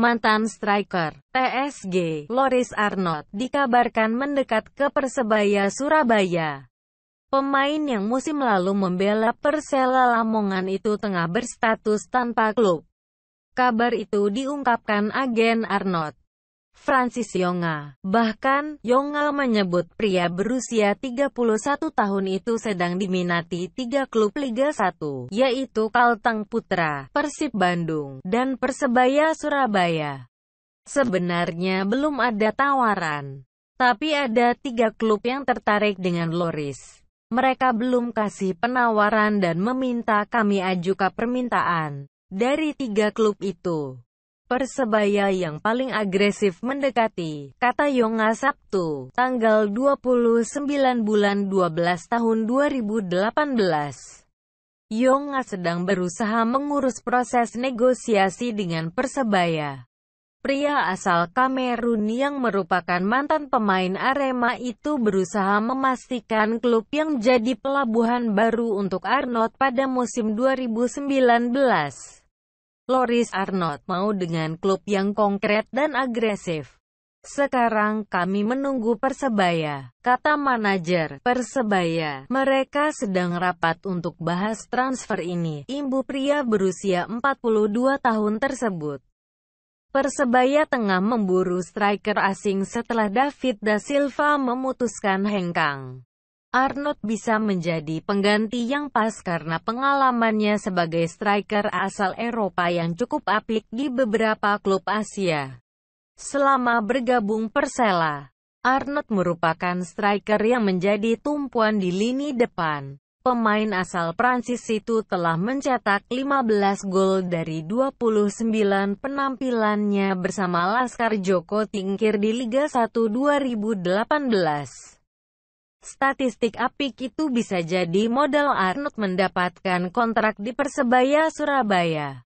Mantan striker PSG, Loris Arnold, dikabarkan mendekat ke Persebaya Surabaya. Pemain yang musim lalu membela Persela Lamongan itu tengah berstatus tanpa klub. Kabar itu diungkapkan agen Arnold. Francis Yonga. Bahkan, Yonga menyebut pria berusia 31 tahun itu sedang diminati tiga klub Liga 1, yaitu Kalteng Putra, Persib Bandung, dan Persebaya Surabaya. Sebenarnya belum ada tawaran, tapi ada tiga klub yang tertarik dengan Loris. Mereka belum kasih penawaran dan meminta kami ajukan permintaan dari tiga klub itu. Persebaya yang paling agresif mendekati, kata Yonga Sabtu, tanggal 29 bulan 12 tahun 2018. Yonga sedang berusaha mengurus proses negosiasi dengan Persebaya. Pria asal Kamerun yang merupakan mantan pemain Arema itu berusaha memastikan klub yang jadi pelabuhan baru untuk Arnold pada musim 2019. Loris Arnold mau dengan klub yang konkret dan agresif. Sekarang kami menunggu Persebaya, kata manajer Persebaya. Mereka sedang rapat untuk bahas transfer ini, imbu pria berusia 42 tahun tersebut. Persebaya tengah memburu striker asing setelah David Da Silva memutuskan hengkang. Arnold bisa menjadi pengganti yang pas karena pengalamannya sebagai striker asal Eropa yang cukup apik di beberapa klub Asia. Selama bergabung Persela, Arnold merupakan striker yang menjadi tumpuan di lini depan. Pemain asal Prancis itu telah mencetak 15 gol dari 29 penampilannya bersama Laskar Joko Tingkir di Liga 1 2018 statistik apik itu bisa jadi modal Arnold mendapatkan kontrak di Persebaya Surabaya.